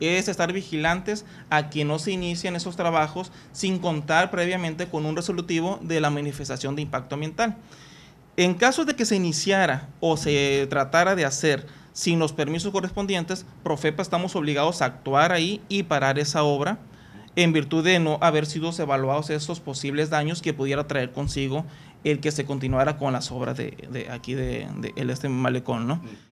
es estar vigilantes a que no se inicien esos trabajos sin contar previamente con un resolutivo de la manifestación de impacto ambiental. En caso de que se iniciara o se tratara de hacer sin los permisos correspondientes, Profepa estamos obligados a actuar ahí y parar esa obra en virtud de no haber sido evaluados esos posibles daños que pudiera traer consigo el que se continuara con las obras de, aquí de, de este malecón, ¿no?